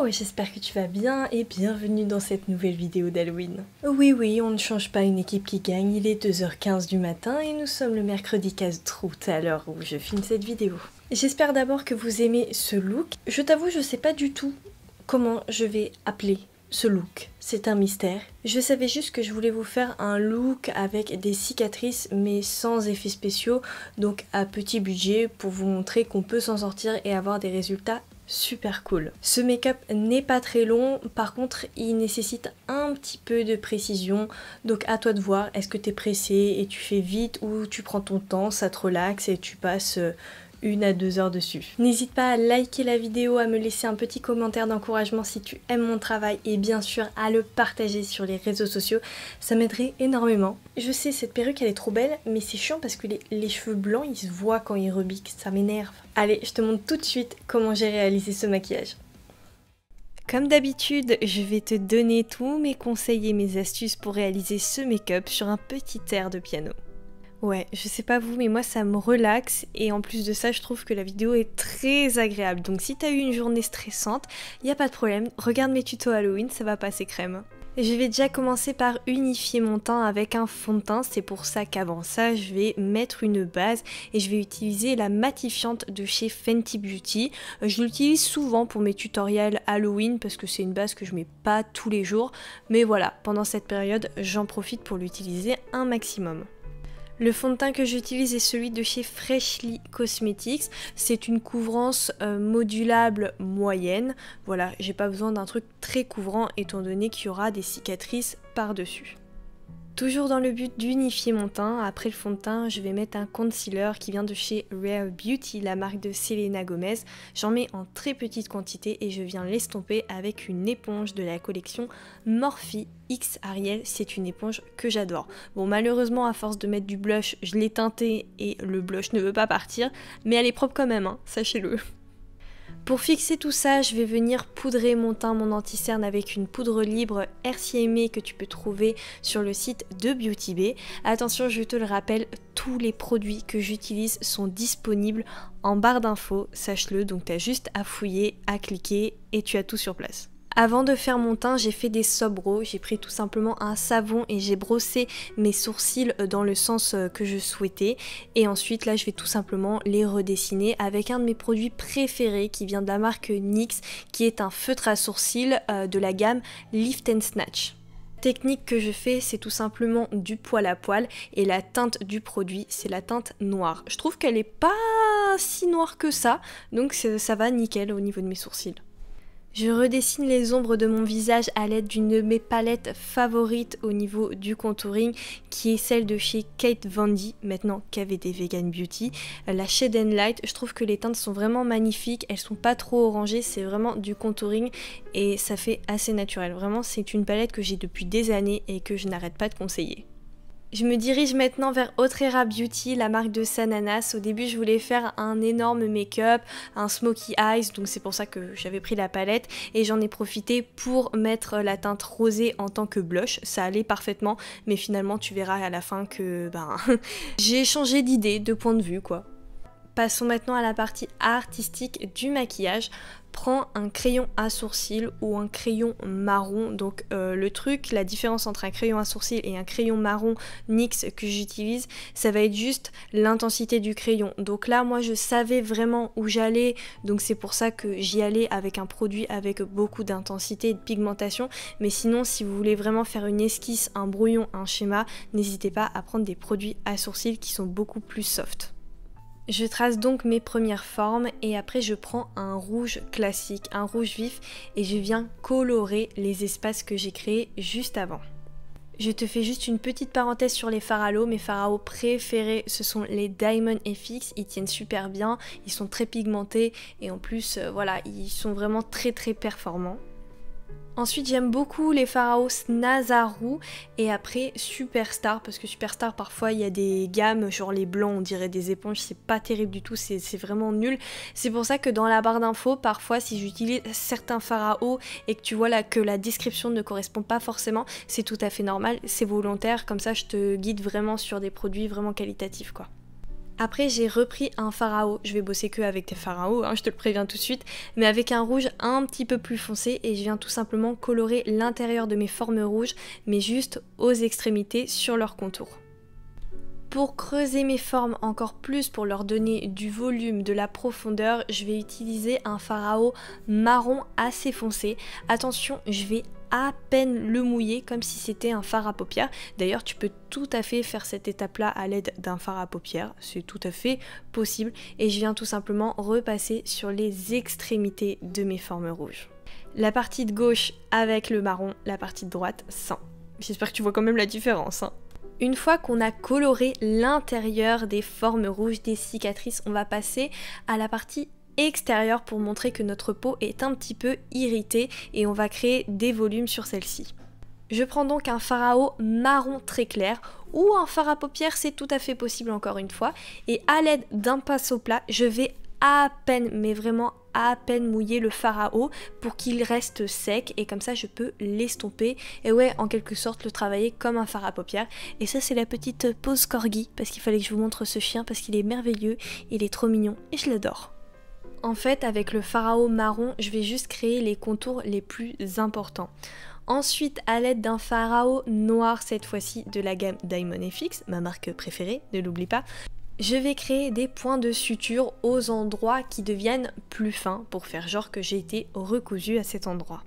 Oh, j'espère que tu vas bien et bienvenue dans cette nouvelle vidéo d'Halloween. Oui oui, on ne change pas une équipe qui gagne, il est 2h15 du matin et nous sommes le mercredi 15 août à l'heure où je filme cette vidéo. J'espère d'abord que vous aimez ce look. Je t'avoue, je sais pas du tout comment je vais appeler ce look. C'est un mystère. Je savais juste que je voulais vous faire un look avec des cicatrices mais sans effets spéciaux, donc à petit budget pour vous montrer qu'on peut s'en sortir et avoir des résultats super cool. Ce make-up n'est pas très long, par contre il nécessite un petit peu de précision, donc à toi de voir, est-ce que tu es pressé et tu fais vite ou tu prends ton temps, ça te relaxe et tu passes euh, une à deux heures dessus. N'hésite pas à liker la vidéo, à me laisser un petit commentaire d'encouragement si tu aimes mon travail et bien sûr à le partager sur les réseaux sociaux, ça m'aiderait énormément. Je sais, cette perruque elle est trop belle, mais c'est chiant parce que les, cheveux blancs ils se voient quand ils rebiquent, ça m'énerve. Allez, je te montre tout de suite comment j'ai réalisé ce maquillage. Comme d'habitude, je vais te donner tous mes conseils et mes astuces pour réaliser ce make-up sur un petit air de piano. Ouais, je sais pas vous, mais moi ça me relaxe et en plus de ça, je trouve que la vidéo est très agréable. Donc si t'as eu une journée stressante, y a pas de problème, regarde mes tutos Halloween, ça va passer crème. Je vais déjà commencer par unifier mon teint avec un fond de teint, c'est pour ça qu'avant ça je vais mettre une base et je vais utiliser la matifiante de chez Fenty Beauty. Euh, je l'utilise souvent pour mes tutoriels Halloween parce que c'est une base que je mets pas tous les jours, mais voilà, pendant cette période j'en profite pour l'utiliser un maximum. Le fond de teint que j'utilise est celui de chez Freshly Cosmetics. C'est une couvrance euh, modulable moyenne. Voilà, j'ai pas besoin d'un truc très couvrant étant donné qu'il y aura des cicatrices par-dessus. Toujours dans le but d'unifier mon teint, après le fond de teint, je vais mettre un concealer qui vient de chez Rare Beauty, la marque de Selena Gomez. J'en mets en très petite quantité et je viens l'estomper avec une éponge de la collection Morphe X Ariel, c'est une éponge que j'adore. Bon malheureusement à force de mettre du blush, je l'ai teinté et le blush ne veut pas partir, mais elle est propre quand même, hein, sachez-le. Pour fixer tout ça, je vais venir poudrer mon teint, mon anti-cerne avec une poudre libre RCMA e que tu peux trouver sur le site de Bay. Attention, je te le rappelle, tous les produits que j'utilise sont disponibles en barre d'infos, sache-le, donc tu as juste à fouiller, à cliquer et tu as tout sur place. Avant de faire mon teint, j'ai fait des sobros, j'ai pris tout simplement un savon et j'ai brossé mes sourcils euh, dans le sens euh, que je souhaitais. Et ensuite, là, je vais tout simplement les redessiner avec un de mes produits préférés qui vient de la marque NYX, qui est un feutre à sourcils euh, de la gamme Lift and Snatch technique que je fais, c'est tout simplement du poil à poil et la teinte du produit, c'est la teinte noire. Je trouve qu'elle est pas si noire que ça, donc ça va nickel au niveau de mes sourcils. Je redessine les ombres de mon visage à l'aide d'une de mes palettes favorites au niveau du contouring qui est celle de chez Kate Vandy, maintenant KVD Vegan Beauty, euh, la Shade Light. Je trouve que les teintes sont vraiment magnifiques, elles sont pas trop orangées, c'est vraiment du contouring et ça fait assez naturel. Vraiment, c'est une palette que j'ai depuis des années et que je n'arrête pas de conseiller. Je me dirige maintenant vers Otrera Beauty, la marque de Sananas. Au début, je voulais faire un énorme make-up, un smoky eyes, donc c'est pour ça que j'avais pris la palette et j'en ai profité pour mettre la teinte rosée en tant que blush. Ça allait parfaitement, mais finalement, tu verras à la fin que ben j'ai changé d'idée, de point de vue quoi. Passons maintenant à la partie artistique du maquillage. Prends un crayon à sourcils ou un crayon marron. Donc euh, le truc, la différence entre un crayon à sourcils et un crayon marron NYX que j'utilise, ça va être juste l'intensité du crayon. Donc là, moi, je savais vraiment où j'allais. Donc c'est pour ça que j'y allais avec un produit avec beaucoup d'intensité et de pigmentation. Mais sinon, si vous voulez vraiment faire une esquisse, un brouillon, un schéma, n'hésitez pas à prendre des produits à sourcils qui sont beaucoup plus soft. Je trace donc mes premières formes et après je prends un rouge classique, un rouge vif et je viens colorer les espaces que j'ai créés juste avant. Je te fais juste une petite parenthèse sur les pharaos. Mes pharaos préférés, ce sont les Diamond FX. Ils tiennent super bien, ils sont très pigmentés et en plus, euh, voilà, ils sont vraiment très très performants. Ensuite, j'aime beaucoup les Pharaos Nazaru et après Superstar parce que Superstar parfois il y a des gammes genre les blancs on dirait des éponges, c'est pas terrible du tout, c'est vraiment nul. C'est pour ça que dans la barre d'infos, parfois si j'utilise certains Pharaos et que tu vois là que la description ne correspond pas forcément, c'est tout à fait normal, c'est volontaire, comme ça je te guide vraiment sur des produits vraiment qualitatifs quoi. Après, j'ai repris un Pharao. Je vais bosser que avec tes Pharaos, hein, je te le préviens tout de suite. Mais avec un rouge un petit peu plus foncé. Et je viens tout simplement colorer l'intérieur de mes formes rouges, mais juste aux extrémités sur leur contour. Pour creuser mes formes encore plus, pour leur donner du volume, de la profondeur, je vais utiliser un pharao marron assez foncé. Attention, je vais à peine le mouiller comme si c'était un fard à paupières. D'ailleurs, tu peux tout à fait faire cette étape-là à l'aide d'un fard à paupières, c'est tout à fait possible. Et je viens tout simplement repasser sur les extrémités de mes formes rouges. La partie de gauche avec le marron, la partie de droite sans. J'espère que tu vois quand même la différence. Hein. Une fois qu'on a coloré l'intérieur des formes rouges, des cicatrices, on va passer à la partie extérieur pour montrer que notre peau est un petit peu irritée et on va créer des volumes sur celle-ci. Je prends donc un pharaon marron très clair ou un fard à paupières, c'est tout à fait possible encore une fois. Et à l'aide d'un pinceau plat, je vais à peine, mais vraiment à peine mouiller le eau pour qu'il reste sec et comme ça je peux l'estomper et ouais en quelque sorte le travailler comme un fard à paupières et ça c'est la petite pause corgi parce qu'il fallait que je vous montre ce chien parce qu'il est merveilleux, il est trop mignon et je l'adore. En fait, avec le pharaon marron, je vais juste créer les contours les plus importants. Ensuite, à l'aide d'un pharaon noir, cette fois-ci de la gamme Diamond FX, ma marque préférée, ne l'oublie pas, je vais créer des points de suture aux endroits qui deviennent plus fins pour faire genre que j'ai été recousu à cet endroit.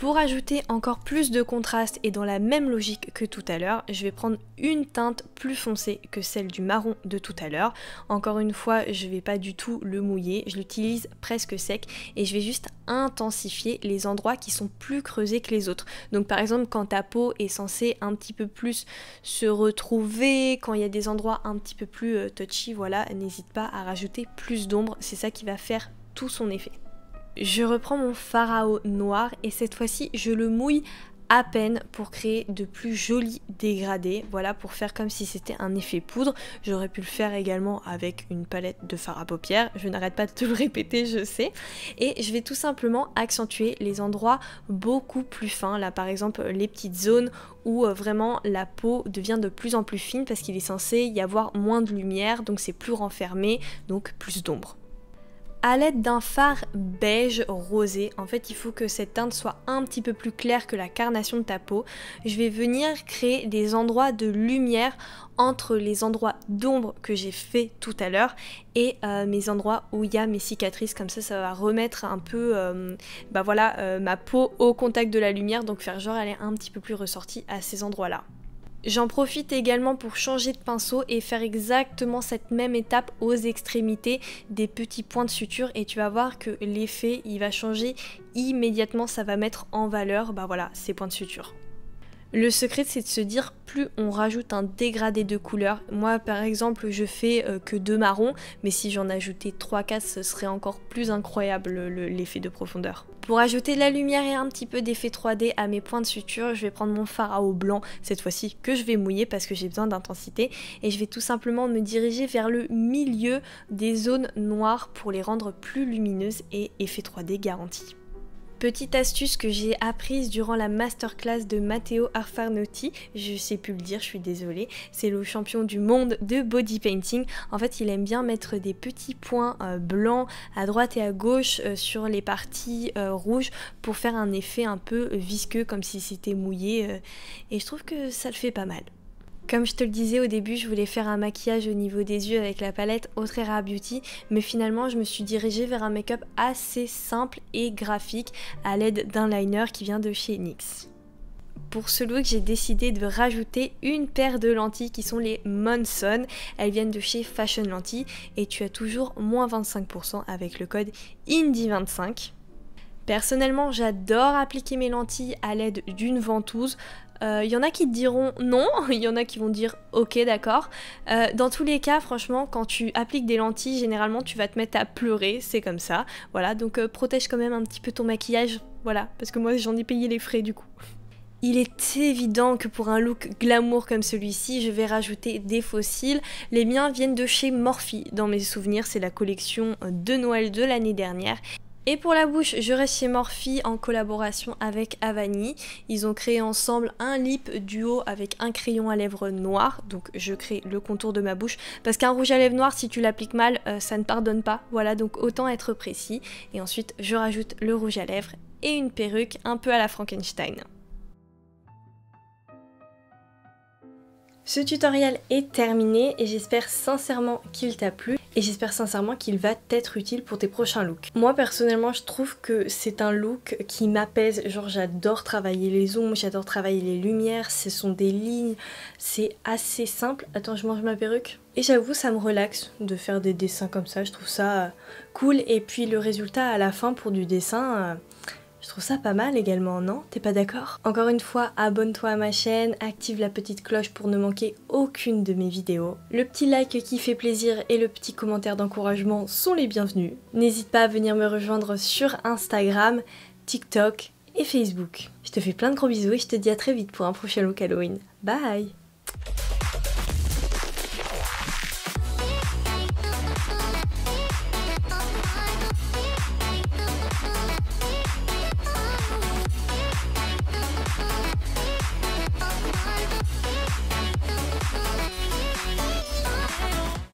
Pour ajouter encore plus de contraste et dans la même logique que tout à l'heure, je vais prendre une teinte plus foncée que celle du marron de tout à l'heure. Encore une fois, je ne vais pas du tout le mouiller, je l'utilise presque sec et je vais juste intensifier les endroits qui sont plus creusés que les autres. Donc par exemple quand ta peau est censée un petit peu plus se retrouver, quand il y a des endroits un petit peu plus euh, touchy, voilà, n'hésite pas à rajouter plus d'ombre, c'est ça qui va faire tout son effet. Je reprends mon Pharao noir et cette fois-ci je le mouille à peine pour créer de plus jolis dégradés, voilà pour faire comme si c'était un effet poudre. J'aurais pu le faire également avec une palette de fard à paupières, je n'arrête pas de te le répéter, je sais. Et je vais tout simplement accentuer les endroits beaucoup plus fins, là par exemple les petites zones où euh, vraiment la peau devient de plus en plus fine parce qu'il est censé y avoir moins de lumière, donc c'est plus renfermé, donc plus d'ombre à l'aide d'un fard beige rosé, en fait il faut que cette teinte soit un petit peu plus claire que la carnation de ta peau, je vais venir créer des endroits de lumière entre les endroits d'ombre que j'ai fait tout à l'heure et euh, mes endroits où il y a mes cicatrices. Comme ça, ça va remettre un peu euh, bah voilà, euh, ma peau au contact de la lumière, donc faire genre elle est un petit peu plus ressortie à ces endroits-là. J'en profite également pour changer de pinceau et faire exactement cette même étape aux extrémités des petits points de suture et tu vas voir que l'effet il va changer immédiatement, ça va mettre en valeur bah voilà, ces points de suture. Le secret, c'est de se dire plus on rajoute un dégradé de couleur. Moi, par exemple, je fais euh, que deux marrons, mais si j'en ajoutais 3-4, ce serait encore plus incroyable l'effet de profondeur. Pour ajouter de la lumière et un petit peu d'effet 3D à mes points de suture, je vais prendre mon pharao blanc, cette fois-ci que je vais mouiller parce que j'ai besoin d'intensité, et je vais tout simplement me diriger vers le milieu des zones noires pour les rendre plus lumineuses et effet 3D garanti. Petite astuce que j'ai apprise durant la masterclass de Matteo Arfarnotti, je sais plus le dire, je suis désolée, c'est le champion du monde de body painting. En fait, il aime bien mettre des petits points euh, blancs à droite et à gauche euh, sur les parties euh, rouges pour faire un effet un peu visqueux comme si c'était mouillé et je trouve que ça le fait pas mal. Comme je te le disais au début, je voulais faire un maquillage au niveau des yeux avec la palette Otrera Beauty, mais finalement je me suis dirigée vers un make-up assez simple et graphique à l'aide d'un liner qui vient de chez NYX. Pour ce look, j'ai décidé de rajouter une paire de lentilles qui sont les Monson. Elles viennent de chez Fashion Lentilles et tu as toujours moins 25% avec le code INDY25. Personnellement, j'adore appliquer mes lentilles à l'aide d'une ventouse. Il euh, y en a qui te diront non, il y en a qui vont dire ok d'accord. Euh, dans tous les cas, franchement, quand tu appliques des lentilles, généralement tu vas te mettre à pleurer, c'est comme ça. Voilà, donc euh, protège quand même un petit peu ton maquillage, voilà, parce que moi j'en ai payé les frais du coup. Il est évident que pour un look glamour comme celui-ci, je vais rajouter des fossiles. Les miens viennent de chez Morphe. Dans mes souvenirs, c'est la collection de Noël de l'année dernière. Et pour la bouche, je reste chez Morphe en collaboration avec Avani. Ils ont créé ensemble un lip duo avec un crayon à lèvres noir. Donc je crée le contour de ma bouche. Parce qu'un rouge à lèvres noir, si tu l'appliques mal, euh, ça ne pardonne pas. Voilà, donc autant être précis. Et ensuite, je rajoute le rouge à lèvres et une perruque un peu à la Frankenstein. Ce tutoriel est terminé et j'espère sincèrement qu'il t'a plu et j'espère sincèrement qu'il va t'être utile pour tes prochains looks. Moi personnellement je trouve que c'est un look qui m'apaise, genre j'adore travailler les ombres, j'adore travailler les lumières, ce sont des lignes, c'est assez simple. Attends je mange ma perruque et j'avoue, ça me relaxe de faire des dessins comme ça, je trouve ça cool. Et puis le résultat à la fin pour du dessin, euh, je trouve ça pas mal également, non T'es pas d'accord Encore une fois, abonne-toi à ma chaîne, active la petite cloche pour ne manquer aucune de mes vidéos. Le petit like qui fait plaisir et le petit commentaire d'encouragement sont les bienvenus. N'hésite pas à venir me rejoindre sur Instagram, TikTok et Facebook. Je te fais plein de gros bisous et je te dis à très vite pour un prochain look Halloween. Bye